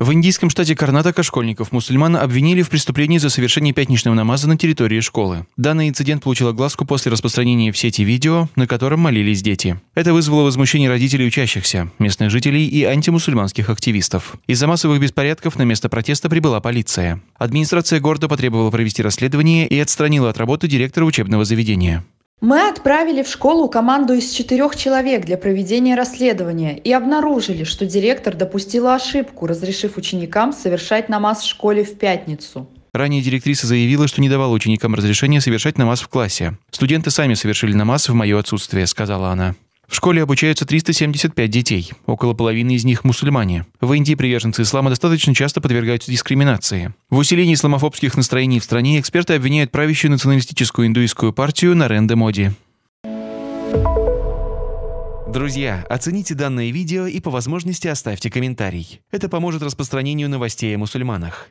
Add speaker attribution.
Speaker 1: В индийском штате Карнатока школьников мусульман обвинили в преступлении за совершение пятничного намаза на территории школы. Данный инцидент получил огласку после распространения в сети видео, на котором молились дети. Это вызвало возмущение родителей учащихся, местных жителей и антимусульманских активистов. Из-за массовых беспорядков на место протеста прибыла полиция. Администрация города потребовала провести расследование и отстранила от работы директора учебного заведения.
Speaker 2: Мы отправили в школу команду из четырех человек для проведения расследования и обнаружили, что директор допустила ошибку, разрешив ученикам совершать намаз в школе в пятницу.
Speaker 1: Ранее директриса заявила, что не давала ученикам разрешения совершать намаз в классе. «Студенты сами совершили намаз в мое отсутствие», — сказала она. В школе обучаются 375 детей, около половины из них мусульмане. В Индии приверженцы ислама достаточно часто подвергаются дискриминации. В усилении исламофобских настроений в стране эксперты обвиняют правящую националистическую индуистскую партию Наренде Моди.
Speaker 3: Друзья, оцените данное видео и по возможности оставьте комментарий. Это поможет распространению новостей о мусульманах.